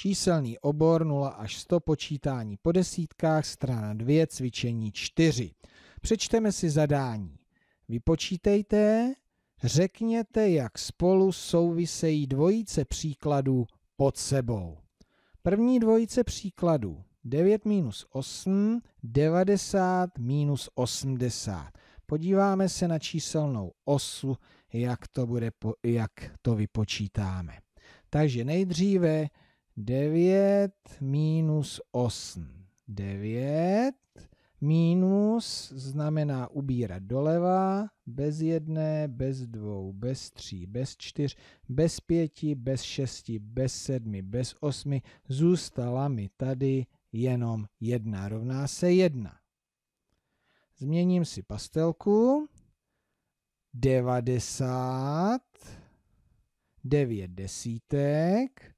Číselný obor 0 až 100 počítání po desítkách, strana 2, cvičení 4. Přečteme si zadání. Vypočítejte, řekněte, jak spolu souvisejí dvojice příkladů pod sebou. První dvojice příkladů 9 minus 8, 90 minus 80. Podíváme se na číselnou osu, jak to, bude, jak to vypočítáme. Takže nejdříve 9 minus 8. 9 minus znamená ubírat doleva, bez jedné, bez dvou, bez tří, bez čtyř, bez pěti, bez šesti, bez sedmi, bez osmi. Zůstala mi tady jenom jedna, rovná se jedna. Změním si pastelku. 90, 9 desítek,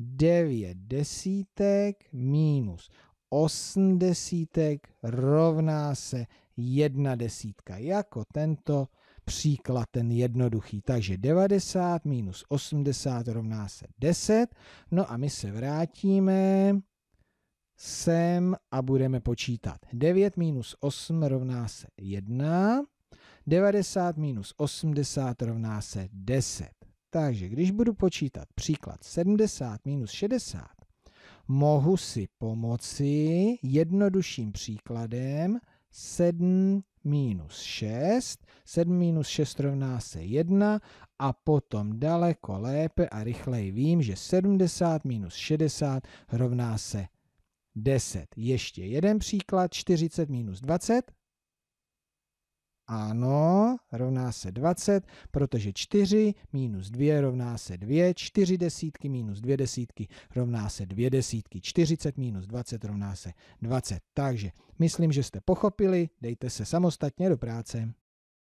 9 desítek minus 8 desítek rovná se 1 desítka. Jako tento příklad, ten jednoduchý. Takže 90 minus 80 rovná se 10. No a my se vrátíme sem a budeme počítat. 9 minus 8 rovná se 1. 90 minus 80 rovná se 10. Takže když budu počítat příklad 70 minus 60, mohu si pomoci jednodušším příkladem 7 minus 6. 7 minus 6 rovná se 1 a potom daleko lépe a rychleji vím, že 70 minus 60 rovná se 10. Ještě jeden příklad, 40 minus 20. Ano, rovná se 20, protože 4 minus 2 rovná se 2, 4 desítky minus 2 desítky rovná se 2 desítky, 40 minus 20 rovná se 20. Takže myslím, že jste pochopili, dejte se samostatně do práce.